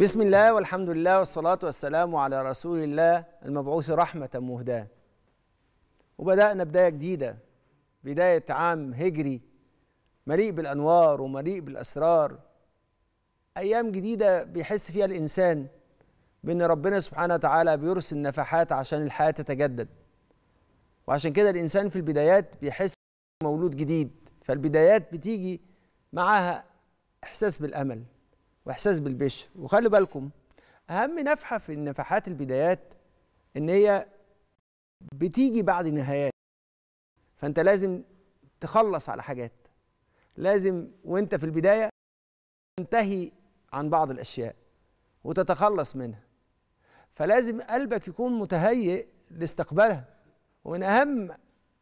بسم الله والحمد لله والصلاة والسلام على رسول الله المبعوث رحمة مهداة وبدأنا بداية جديدة بداية عام هجري مليء بالأنوار ومليء بالأسرار أيام جديدة بيحس فيها الإنسان بأن ربنا سبحانه وتعالى بيرسل نفحات عشان الحياة تتجدد وعشان كده الإنسان في البدايات بيحس مولود جديد فالبدايات بتيجي معاها إحساس بالأمل واحساس بالبشر وخلوا بالكم اهم نفحه في النفحات البدايات ان هي بتيجي بعد نهايات فانت لازم تخلص على حاجات لازم وانت في البدايه تنتهي عن بعض الاشياء وتتخلص منها فلازم قلبك يكون متهيئ لاستقبالها ومن اهم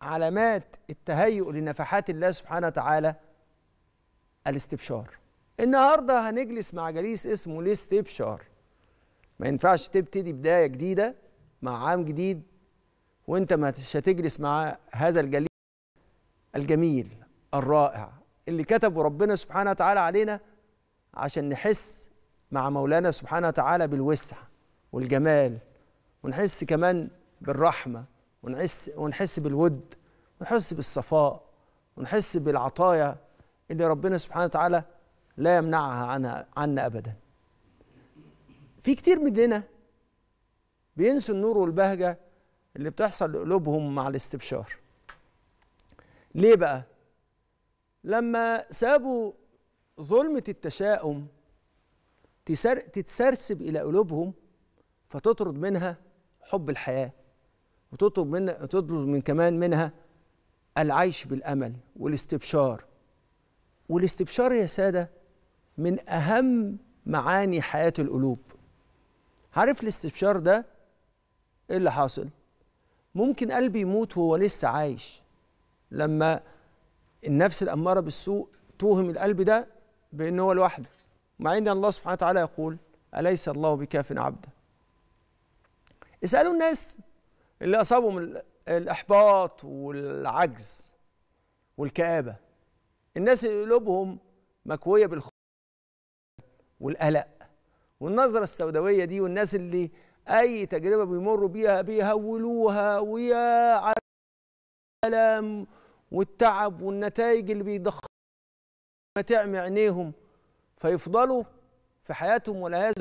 علامات التهيؤ لنفحات الله سبحانه وتعالى الاستبشار النهارده هنجلس مع جليس اسمه الاستبشار ما ينفعش تبتدي بدايه جديده مع عام جديد وانت ما هتجلس مع هذا الجليس الجميل الرائع اللي كتبه ربنا سبحانه وتعالى علينا عشان نحس مع مولانا سبحانه وتعالى بالوسع والجمال ونحس كمان بالرحمه ونحس ونحس بالود ونحس بالصفاء ونحس بالعطايا اللي ربنا سبحانه وتعالى لا يمنعها عنها عنا ابدا في كتير مننا بينسوا النور والبهجه اللي بتحصل لقلوبهم مع الاستبشار ليه بقى لما سابوا ظلمه التشاؤم تتسرسب الى قلوبهم فتطرد منها حب الحياه وتطلب من تطلب من كمان منها العيش بالامل والاستبشار والاستبشار يا ساده من أهم معاني حياة القلوب عارف الاستبشار ده إيه اللي حاصل ممكن قلبي يموت وهو لسه عايش لما النفس الأمارة بالسوء توهم القلب ده بأن هو لوحده مع أن الله سبحانه وتعالى يقول أليس الله بكاف عبده اسألوا الناس اللي أصابهم الإحباط والعجز والكآبة الناس اللي قلوبهم مكوية بالخوف والقلق والنظرة السوداوية دي والناس اللي أي تجربة بيمروا بيها بيهولوها ويا على الألم والتعب والنتائج اللي ما تعمي عينيهم فيفضلوا في حياتهم ولا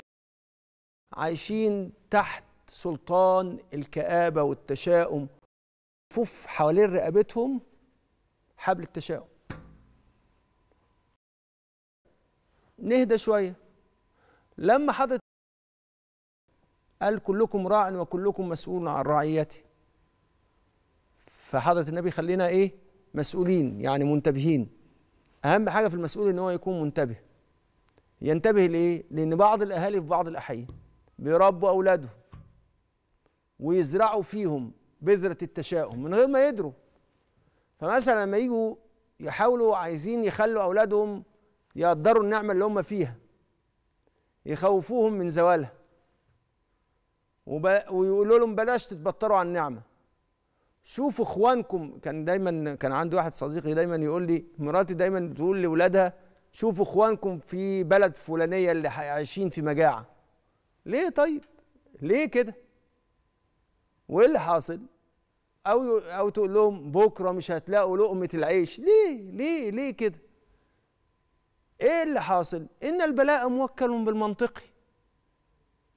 عايشين تحت سلطان الكآبة والتشاؤم فوف حوالين رقبتهم حبل التشاؤم نهدى شوية لما حضرت قال كلكم راع وكلكم مسؤول عن رعيته فحضرة النبي خلينا ايه مسؤولين يعني منتبهين اهم حاجة في المسؤول ان هو يكون منتبه ينتبه لايه لان بعض الاهالي في بعض الاحيان بيربوا اولادهم ويزرعوا فيهم بذرة التشاؤم من غير ما يدروا فمثلا لما يجوا يحاولوا عايزين يخلوا اولادهم يقدروا النعمة اللي هم فيها يخوفوهم من زوالها ويقولوا لهم بلاش تتبطروا على النعمه شوفوا اخوانكم كان دايما كان عندي واحد صديقي دايما يقول لي مراتي دايما بتقول لاولادها شوفوا اخوانكم في بلد فلانيه اللي عايشين في مجاعه ليه طيب ليه كده وايه اللي حاصل او او تقول لهم بكره مش هتلاقوا لقمه العيش ليه ليه ليه كده ايه اللي حاصل ان البلاء موكل بالمنطقي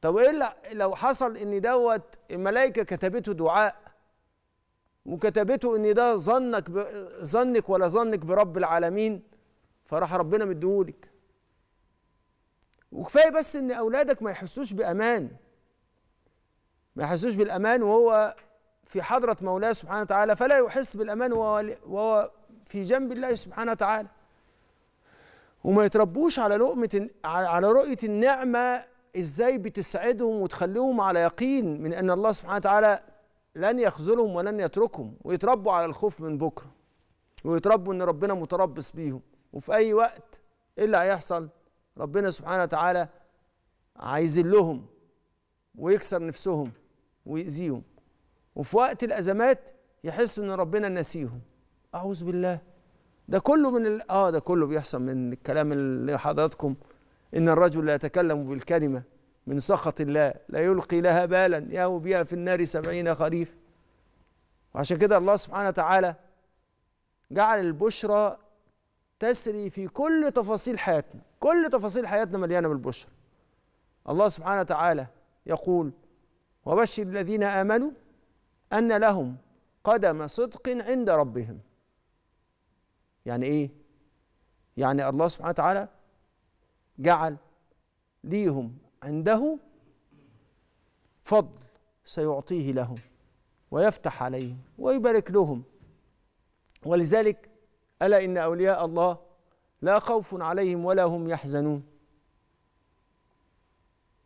طب ايه اللي لو حصل ان دوت الملائكه كتبته دعاء وكتبته ان ده ظنك ب... ظنك ولا ظنك برب العالمين فراح ربنا مديهولك وكفايه بس ان اولادك ما يحسوش بامان ما يحسوش بالامان وهو في حضره مولاه سبحانه وتعالى فلا يحس بالامان وهو في جنب الله سبحانه وتعالى وما يتربوش على لقمة على رؤية النعمة ازاي بتسعدهم وتخليهم على يقين من ان الله سبحانه وتعالى لن يخذلهم ولن يتركهم ويتربوا على الخوف من بكره ويتربوا ان ربنا متربص بيهم وفي اي وقت ايه اللي هيحصل ربنا سبحانه وتعالى هيذلهم ويكسر نفسهم ويأذيهم وفي وقت الأزمات يحسوا إن ربنا نسيهم أعوذ بالله ده كله من ال... اه ده كله بيحصل من الكلام اللي حضراتكم ان الرجل لا يتكلم بالكلمه من سخط الله لا يلقي لها بالا يهو بها في النار سبعين خريف وعشان كده الله سبحانه وتعالى جعل البشرى تسري في كل تفاصيل حياتنا كل تفاصيل حياتنا مليانه بالبشرى الله سبحانه وتعالى يقول وبشر الذين امنوا ان لهم قدم صدق عند ربهم يعني ايه يعني الله سبحانه وتعالى جعل ليهم عنده فضل سيعطيه لهم ويفتح عليهم ويبارك لهم ولذلك الا ان اولياء الله لا خوف عليهم ولا هم يحزنون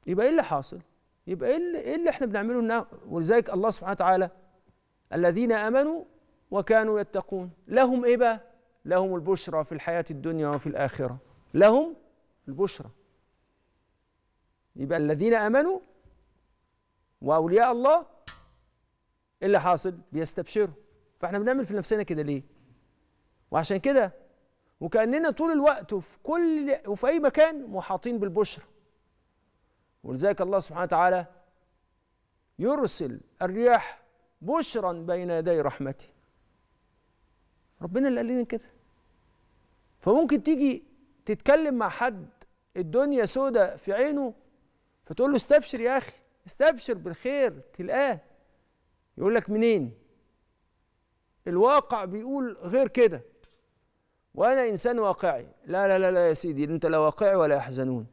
يبقى ايه اللي حاصل يبقى ايه اللي, إيه اللي احنا بنعمله هنا ولذلك الله سبحانه وتعالى الذين امنوا وكانوا يتقون لهم ايه بقى لهم البشرى في الحياة الدنيا وفي الآخرة لهم البشرى يبقى الذين امنوا واولياء الله ايه اللي حاصل بيستبشروا فاحنا بنعمل في نفسنا كده ليه وعشان كده وكاننا طول الوقت وفي كل وفي اي مكان محاطين بالبشرى ولذلك الله سبحانه وتعالى يرسل الرياح بشرا بين يدي رحمته ربنا اللي قال لنا كده فممكن تيجي تتكلم مع حد الدنيا سودة في عينه فتقول له استبشر يا أخي استبشر بالخير تلقاه يقول لك منين الواقع بيقول غير كده وأنا إنسان واقعي لا لا لا لا يا سيدي أنت لا واقعي ولا يحزنون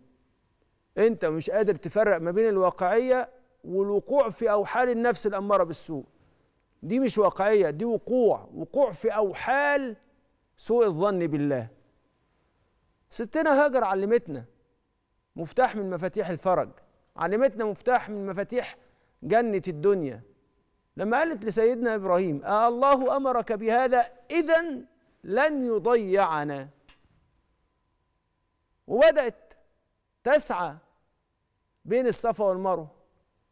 أنت مش قادر تفرق ما بين الواقعية والوقوع في أوحال النفس الأمارة بالسوء دي مش واقعية دي وقوع وقوع في أوحال سوء الظن بالله ستنا هاجر علمتنا مفتاح من مفاتيح الفرج علمتنا مفتاح من مفاتيح جنة الدنيا لما قالت لسيدنا إبراهيم أه الله أمرك بهذا إذا لن يضيعنا وبدأت تسعى بين الصفا والمروة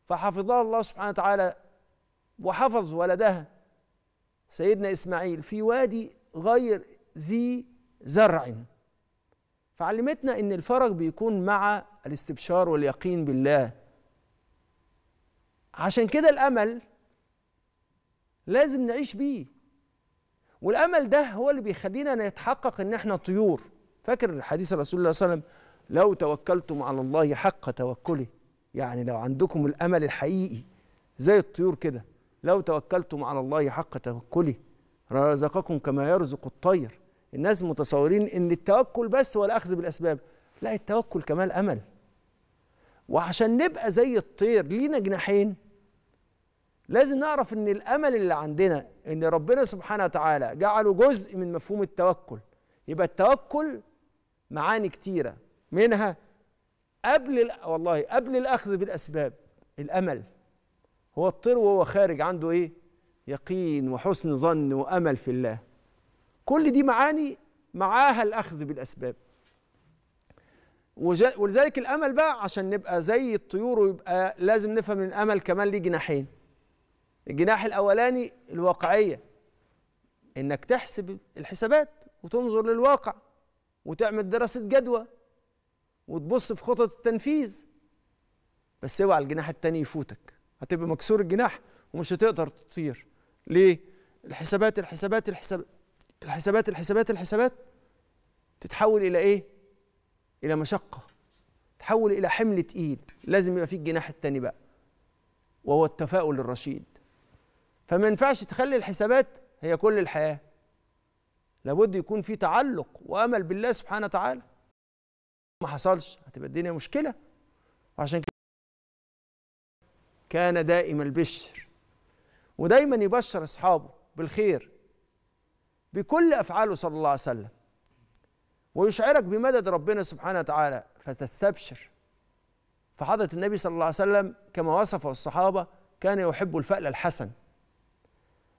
فحفظها الله سبحانه وتعالى وحفظ ولدها سيدنا إسماعيل في وادي غير ذي زرع فعلمتنا ان الفرج بيكون مع الاستبشار واليقين بالله عشان كده الامل لازم نعيش بيه والامل ده هو اللي بيخلينا نتحقق ان احنا طيور فاكر حديث الرسول صلى الله عليه وسلم لو توكلتم على الله حق توكله يعني لو عندكم الامل الحقيقي زي الطيور كده لو توكلتم على الله حق توكله رزقكم كما يرزق الطير الناس متصورين ان التوكل بس ولا اخذ بالاسباب لا التوكل كمال امل وعشان نبقى زي الطير لينا جناحين لازم نعرف ان الامل اللي عندنا ان ربنا سبحانه وتعالى جعله جزء من مفهوم التوكل يبقى التوكل معاني كتيره منها قبل والله قبل الاخذ بالاسباب الامل هو الطير وهو خارج عنده ايه يقين وحسن ظن وامل في الله كل دي معاني معاها الأخذ بالأسباب ولذلك الأمل بقى عشان نبقى زي الطيور ويبقى لازم نفهم إن الأمل كمان ليه جناحين الجناح الأولاني الواقعية إنك تحسب الحسابات وتنظر للواقع وتعمل دراسة جدوى وتبص في خطط التنفيذ بس اوعى الجناح التاني يفوتك هتبقى مكسور الجناح ومش هتقدر تطير ليه الحسابات الحسابات الحسابات الحسابات الحسابات الحسابات تتحول الى ايه الى مشقه تحول الى حمل تقيل لازم يبقى في الجناح التاني بقى وهو التفاؤل الرشيد فما ينفعش تخلي الحسابات هي كل الحياه لابد يكون في تعلق وامل بالله سبحانه وتعالى ما حصلش هتبقى الدنيا مشكله وعشان كده كان دائم البشر ودايما يبشر اصحابه بالخير بكل افعاله صلى الله عليه وسلم ويشعرك بمدد ربنا سبحانه وتعالى فتستبشر فحضره النبي صلى الله عليه وسلم كما وصفه الصحابه كان يحب الفأل الحسن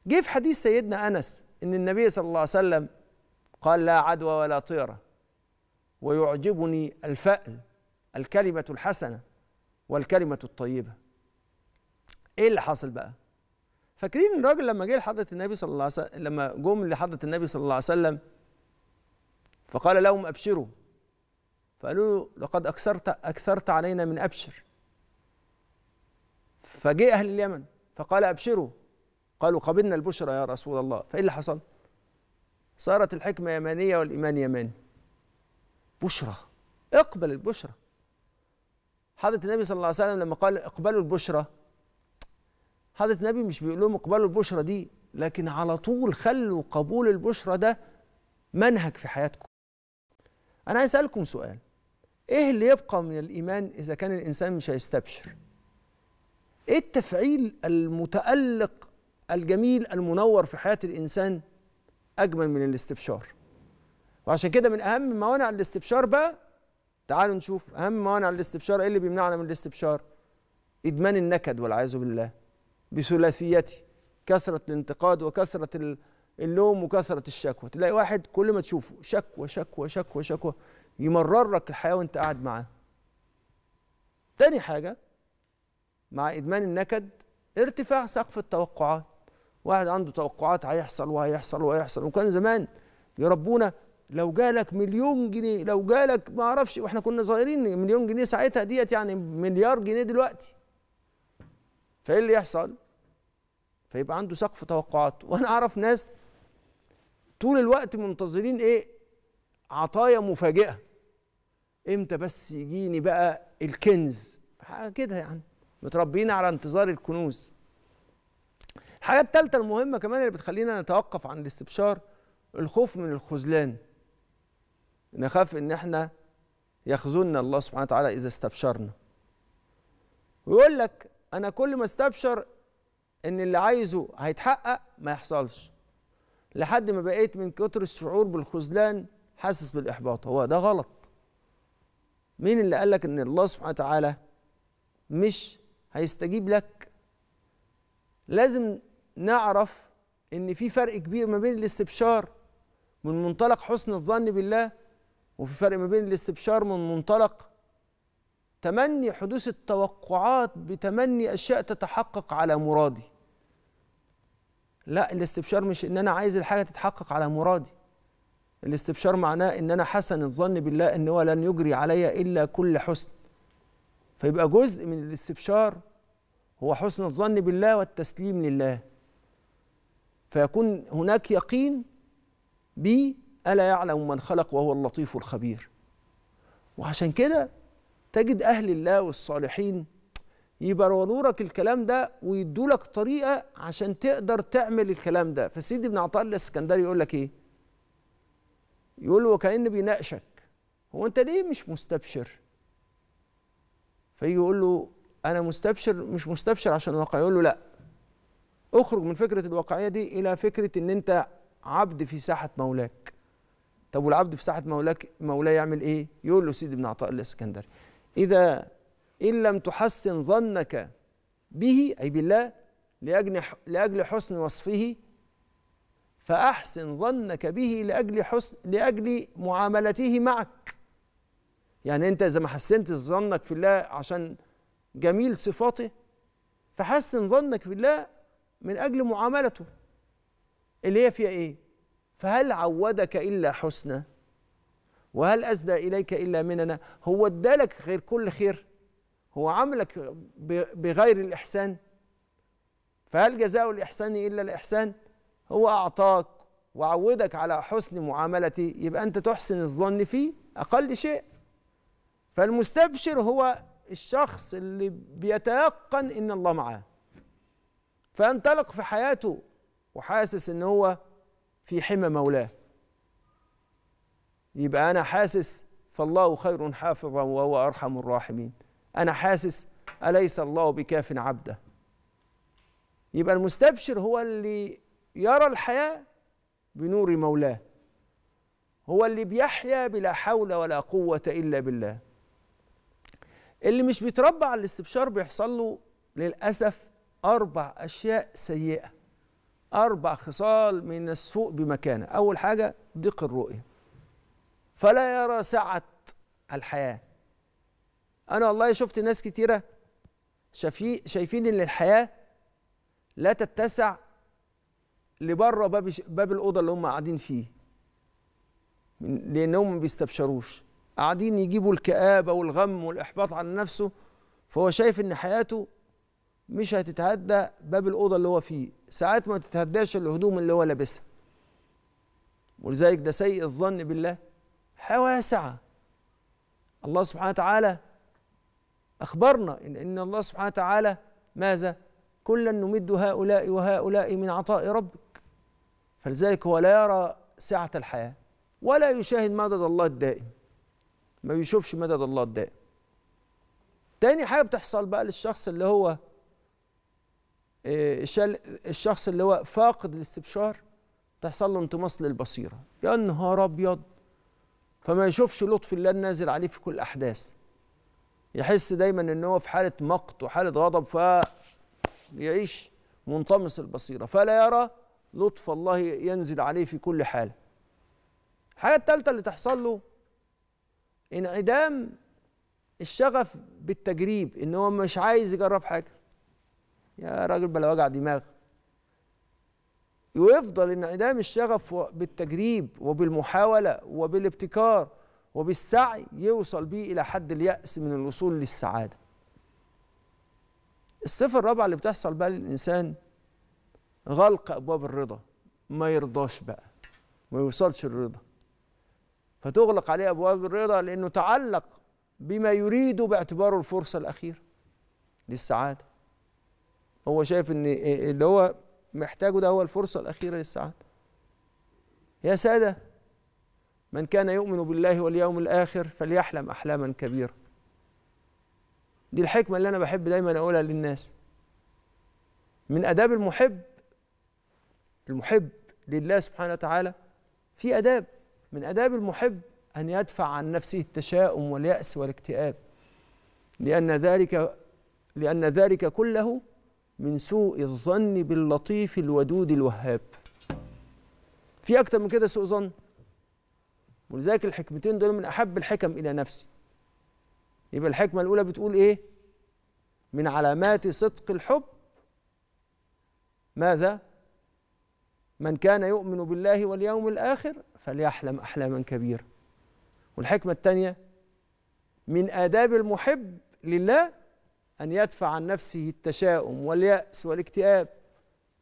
جه في حديث سيدنا انس ان النبي صلى الله عليه وسلم قال لا عدوى ولا طيره ويعجبني الفأل الكلمه الحسنه والكلمه الطيبه ايه اللي حاصل بقى فاكرين الراجل لما جه لحضره النبي صلى الله عليه وسلم لما جم لحضره النبي صلى الله عليه وسلم فقال لهم ابشروا فقالوا له لقد اكثرت اكثرت علينا من ابشر فجاء اهل اليمن فقال ابشروا قالوا قبلنا البشرى يا رسول الله فايه اللي حصل صارت الحكمه يمانيه والايمان يماني بشرى اقبل البشرى حضره النبي صلى الله عليه وسلم لما قال اقبلوا البشرى حضرة النبي مش بيقول لهم اقبلوا البشرى دي لكن على طول خلوا قبول البشرى ده منهج في حياتكم أنا عايز أسألكم سؤال إيه اللي يبقى من الإيمان إذا كان الإنسان مش هيستبشر إيه التفعيل المتألق الجميل المنور في حياة الإنسان أجمل من الاستبشار وعشان كده من أهم موانع الاستبشار بقى تعالوا نشوف أهم موانع الاستبشار إيه اللي بيمنعنا من الاستبشار إدمان النكد والعياذ بالله بثلاثيته كثرة الانتقاد وكثرة اللوم وكثرة الشكوى تلاقي واحد كل ما تشوفه شكوى شكوى شكوى شكوى يمرر لك الحياة وانت قاعد معاه تاني حاجة مع إدمان النكد ارتفاع سقف التوقعات واحد عنده توقعات هيحصل وهيحصل وهيحصل وكان زمان يربونا لو جالك مليون جنيه لو جالك ما اعرفش واحنا كنا صغيرين مليون جنيه ساعتها ديت يعني مليار جنيه دلوقتي فايه اللي يحصل فيبقى عنده سقف توقعات وانا اعرف ناس طول الوقت منتظرين ايه عطايا مفاجئه امتى بس يجيني بقى الكنز كده يعني متربيين على انتظار الكنوز الحاجه الثالثه المهمه كمان اللي بتخلينا نتوقف عن الاستبشار الخوف من الخذلان نخاف ان احنا يخذلنا الله سبحانه وتعالى اذا استبشرنا ويقول لك انا كل ما استبشر ان اللي عايزه هيتحقق ما يحصلش لحد ما بقيت من كتر الشعور بالخذلان حاسس بالاحباط هو ده غلط مين اللي قال لك ان الله سبحانه وتعالى مش هيستجيب لك لازم نعرف ان في فرق كبير ما بين الاستبشار من منطلق حسن الظن بالله وفي فرق ما بين الاستبشار من منطلق تمني حدوث التوقعات بتمني اشياء تتحقق على مرادي لا الاستبشار مش ان انا عايز الحاجه تتحقق على مرادي الاستبشار معناه ان انا حسن الظن بالله ان هو لن يجري علي الا كل حسن فيبقى جزء من الاستبشار هو حسن الظن بالله والتسليم لله فيكون هناك يقين بي الا يعلم من خلق وهو اللطيف الخبير وعشان كده تجد أهل الله والصالحين يبرروا لك الكلام ده ويدوا لك طريقة عشان تقدر تعمل الكلام ده فسيدي بن عطاء الاسكندري يقول لك إيه؟ يقول له وكأن بيناقشك هو أنت ليه مش مستبشر؟ فيجي يقول له أنا مستبشر مش مستبشر عشان واقع يقول له لأ اخرج من فكرة الواقعية دي إلى فكرة إن أنت عبد في ساحة مولاك طب والعبد في ساحة مولاك مولاه يعمل إيه؟ يقول له سيدي بن عطاء الاسكندري إذا إن لم تحسن ظنك به أي بالله لأجل لأجل حسن وصفه فأحسن ظنك به لأجل حسن لأجل معاملته معك يعني أنت إذا ما حسنت ظنك في الله عشان جميل صفاته فحسن ظنك في الله من أجل معاملته اللي هي فيها إيه؟ فهل عودك إلا حسنًا؟ وهل أسدى إليك إلا مننا هو ادالك غير كل خير هو عملك بغير الإحسان فهل جزاء الإحسان إلا الإحسان هو أعطاك وعودك على حسن معاملته يبقى أنت تحسن الظن فيه أقل شيء فالمستبشر هو الشخص اللي بيتيقن إن الله معاه فانطلق في حياته وحاسس إن هو في حمى مولاه يبقى أنا حاسس فالله خير حافظا وهو أرحم الراحمين أنا حاسس أليس الله بكاف عبده يبقى المستبشر هو اللي يرى الحياة بنور مولاه هو اللي بيحيا بلا حول ولا قوة إلا بالله اللي مش بيتربى على الاستبشار بيحصل له للأسف أربع أشياء سيئة أربع خصال من السوء بمكانه أول حاجة ضيق الرؤية فلا يرى سعة الحياة أنا والله شفت ناس كتيرة شايفين شايفين إن الحياة لا تتسع لبره باب باب الأوضة اللي هم قاعدين فيه لأنهم ما بيستبشروش قاعدين يجيبوا الكآبة والغم والإحباط عن نفسه فهو شايف إن حياته مش هتتهدى باب الأوضة اللي هو فيه ساعات ما تتهداش الهدوم اللي هو لابسها ولذلك ده سيء الظن بالله واسعة الله سبحانه وتعالى أخبرنا إن, إن الله سبحانه وتعالى ماذا كلا نمد هؤلاء وهؤلاء من عطاء ربك فلذلك هو لا يرى سعة الحياة ولا يشاهد مدد الله الدائم ما بيشوفش مدد الله الدائم تاني حاجة بتحصل بقى للشخص اللي هو آه، الشخص اللي هو فاقد الاستبشار تحصل له انطماس للبصيرة يا نهار أبيض فما يشوفش لطف الله النازل عليه في كل أحداث يحس دايما ان هو في حاله مقت وحاله غضب ف يعيش منطمس البصيره فلا يرى لطف الله ينزل عليه في كل حاله الحاجه الثالثه اللي تحصل له انعدام الشغف بالتجريب ان هو مش عايز يجرب حاجه يا راجل بلا وجع دماغ ويفضل انعدام الشغف بالتجريب وبالمحاولة وبالابتكار وبالسعي يوصل بيه إلى حد اليأس من الوصول للسعادة الصفة الرابعة اللي بتحصل بقى للإنسان غلق أبواب الرضا ما يرضاش بقى ما يوصلش الرضا فتغلق عليه أبواب الرضا لأنه تعلق بما يريده باعتباره الفرصة الأخيرة للسعادة هو شايف إن إيه، اللي هو محتاجه ده هو الفرصة الأخيرة للسعادة يا سادة من كان يؤمن بالله واليوم الآخر فليحلم أحلاما كبيرة دي الحكمة اللي أنا بحب دايما أقولها للناس من أداب المحب المحب لله سبحانه وتعالى في أداب من أداب المحب أن يدفع عن نفسه التشاؤم واليأس والاكتئاب لأن ذلك لأن ذلك كله من سوء الظن باللطيف الودود الوهاب في أكتر من كده سوء ظن ولذلك الحكمتين دول من أحب الحكم إلى نفسي يبقى الحكمة الأولى بتقول إيه من علامات صدق الحب ماذا من كان يؤمن بالله واليوم الآخر فليحلم أحلاما كبيرة والحكمة الثانية من آداب المحب لله أن يدفع عن نفسه التشاؤم واليأس والاكتئاب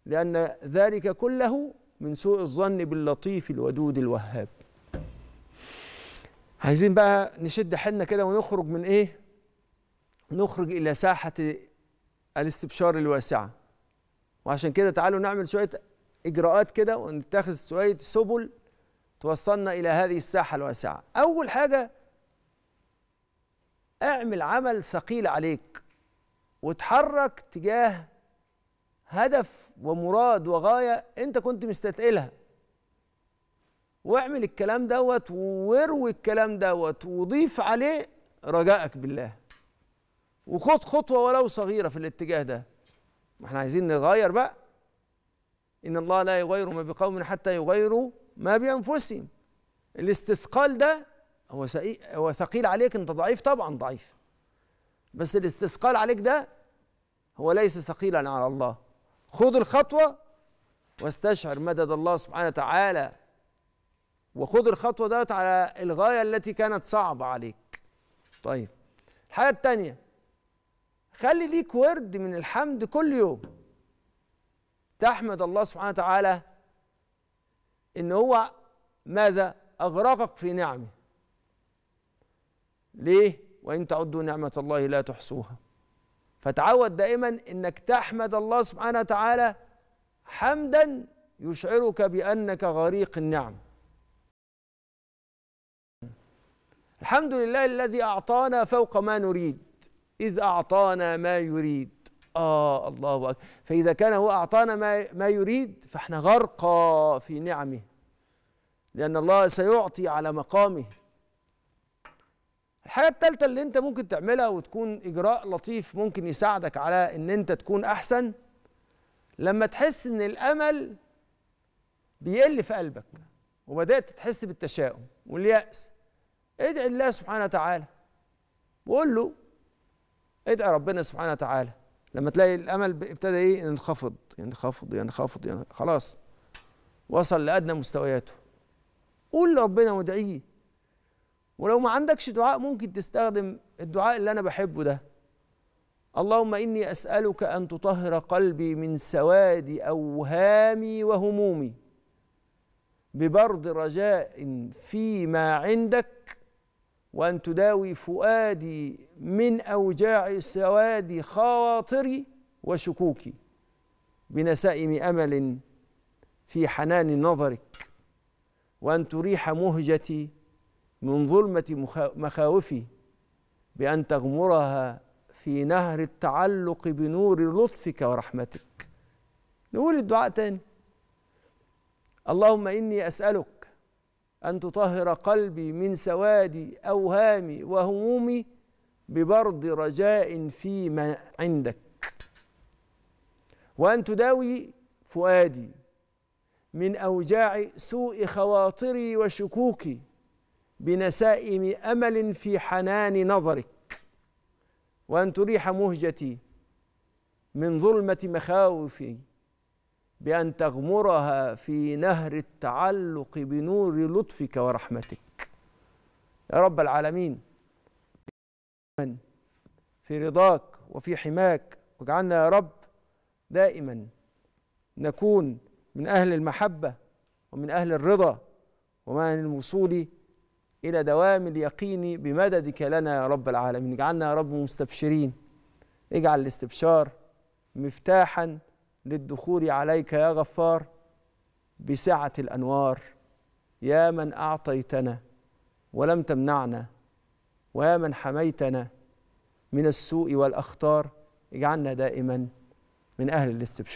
لأن ذلك كله من سوء الظن باللطيف الودود الوهاب عايزين بقى نشد حيلنا كده ونخرج من إيه نخرج إلى ساحة الاستبشار الواسعة وعشان كده تعالوا نعمل شوية إجراءات كده ونتخذ شوية سبل توصلنا إلى هذه الساحة الواسعة أول حاجة اعمل عمل ثقيل عليك وتحرك تجاه هدف ومراد وغايه انت كنت مستثقلها واعمل الكلام دوت واروي الكلام دوت وضيف عليه رجائك بالله وخد خطوه ولو صغيره في الاتجاه ده ما احنا عايزين نغير بقى ان الله لا يغير ما بقوم حتى يغيروا ما بانفسهم الاستثقال ده هو هو ثقيل عليك انت ضعيف طبعا ضعيف بس الاستثقال عليك ده هو ليس ثقيلا على الله خذ الخطوة واستشعر مدد الله سبحانه وتعالى وخذ الخطوة دوت على الغاية التي كانت صعبة عليك طيب الحاجة الثانية خلي ليك ورد من الحمد كل يوم تحمد الله سبحانه وتعالى ان هو ماذا اغرقك في نعمه ليه وإن تعدوا نعمة الله لا تحصوها فتعود دائما أنك تحمد الله سبحانه وتعالى حمدا يشعرك بأنك غريق النعم الحمد لله الذي أعطانا فوق ما نريد إذ أعطانا ما يريد آه الله أكبر فإذا كان هو أعطانا ما, ما يريد فإحنا غرقى في نعمه لأن الله سيعطي على مقامه الحاجه التالتة اللي انت ممكن تعملها وتكون اجراء لطيف ممكن يساعدك على ان انت تكون احسن لما تحس ان الامل بيقل في قلبك وبدات تحس بالتشاؤم والياس ادعي الله سبحانه وتعالى وقول له ادعي ربنا سبحانه وتعالى لما تلاقي الامل ابتدى ايه ينخفض ينخفض ينخفض, ينخفض. خلاص وصل لادنى مستوياته قول لربنا وادعيه ولو ما عندكش دعاء ممكن تستخدم الدعاء اللي انا بحبه ده اللهم اني اسالك ان تطهر قلبي من سواد اوهامي وهمومي ببرد رجاء فيما عندك وان تداوي فؤادي من اوجاع سواد خواطري وشكوكي بنسائم امل في حنان نظرك وان تريح مهجتي من ظلمة مخاوفي بأن تغمرها في نهر التعلق بنور لطفك ورحمتك نقول الدعاء تاني اللهم إني أسألك أن تطهر قلبي من سواد أوهامي وهمومي ببرد رجاء فيما عندك وأن تداوي فؤادي من أوجاع سوء خواطري وشكوكي بنسائم امل في حنان نظرك وان تريح مهجتي من ظلمه مخاوفي بان تغمرها في نهر التعلق بنور لطفك ورحمتك يا رب العالمين في رضاك وفي حماك واجعلنا يا رب دائما نكون من اهل المحبه ومن اهل الرضا ومن الوصول إلى دوام اليقين بمددك لنا يا رب العالمين اجعلنا يا رب مستبشرين اجعل الاستبشار مفتاحا للدخول عليك يا غفار بسعة الأنوار يا من أعطيتنا ولم تمنعنا ويا من حميتنا من السوء والأخطار اجعلنا دائما من أهل الاستبشار